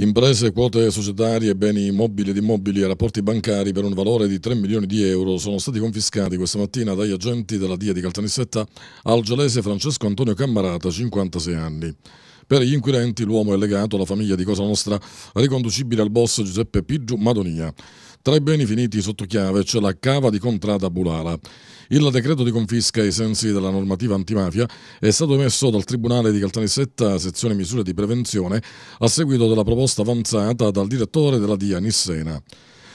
Imprese, quote societarie, beni mobili ed immobili e rapporti bancari per un valore di 3 milioni di euro sono stati confiscati questa mattina dagli agenti della DIA di Caltanissetta al gelese Francesco Antonio Cammarata, 56 anni. Per gli inquirenti l'uomo è legato alla famiglia di Cosa Nostra, riconducibile al boss Giuseppe Piggiu Madonia. Tra i beni finiti sotto chiave c'è la cava di Contrada Bulala. Il decreto di confisca ai sensi della normativa antimafia è stato emesso dal Tribunale di Caltanissetta, sezione misure di prevenzione, a seguito della proposta avanzata dal direttore della DIA Nissena.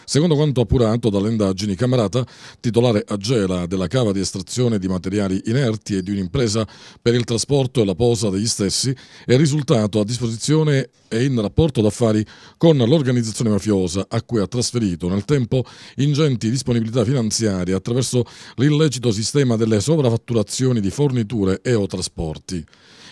Secondo quanto appurato dalle indagini, Camerata, titolare a Gela della cava di estrazione di materiali inerti e di un'impresa per il trasporto e la posa degli stessi, è risultato a disposizione e in rapporto d'affari con l'organizzazione mafiosa a cui ha trasferito nel tempo ingenti disponibilità finanziarie attraverso l'illecito sistema delle sovraffatturazioni di forniture e o trasporti.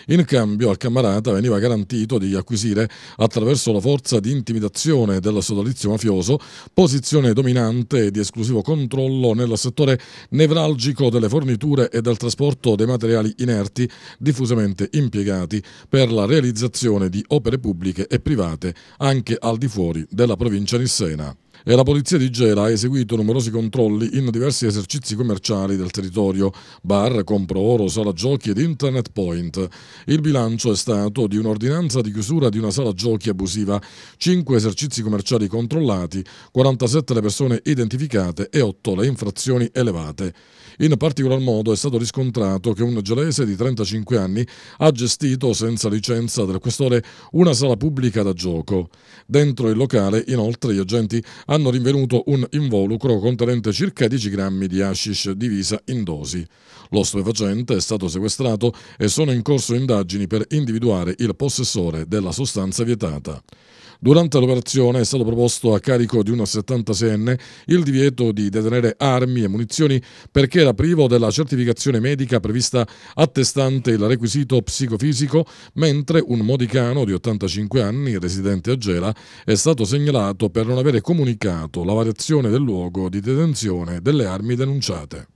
In cambio al camarata veniva garantito di acquisire, attraverso la forza di intimidazione del sodalizio mafioso, posizione dominante e di esclusivo controllo nel settore nevralgico delle forniture e del trasporto dei materiali inerti diffusamente impiegati per la realizzazione di opere pubbliche e private anche al di fuori della provincia nissena e la polizia di Gela ha eseguito numerosi controlli in diversi esercizi commerciali del territorio, bar, compro oro, sala giochi ed internet point. Il bilancio è stato di un'ordinanza di chiusura di una sala giochi abusiva, 5 esercizi commerciali controllati, 47 le persone identificate e 8 le infrazioni elevate. In particolar modo è stato riscontrato che un gelese di 35 anni ha gestito senza licenza del questore una sala pubblica da gioco. Dentro il locale, inoltre, gli agenti hanno rinvenuto un involucro contenente circa 10 grammi di hashish divisa in dosi. Lo stupefacente è stato sequestrato e sono in corso indagini per individuare il possessore della sostanza vietata. Durante l'operazione è stato proposto a carico di una 76enne il divieto di detenere armi e munizioni perché era privo della certificazione medica prevista attestante il requisito psicofisico, mentre un modicano di 85 anni, residente a Gela, è stato segnalato per non avere comunicato la variazione del luogo di detenzione delle armi denunciate.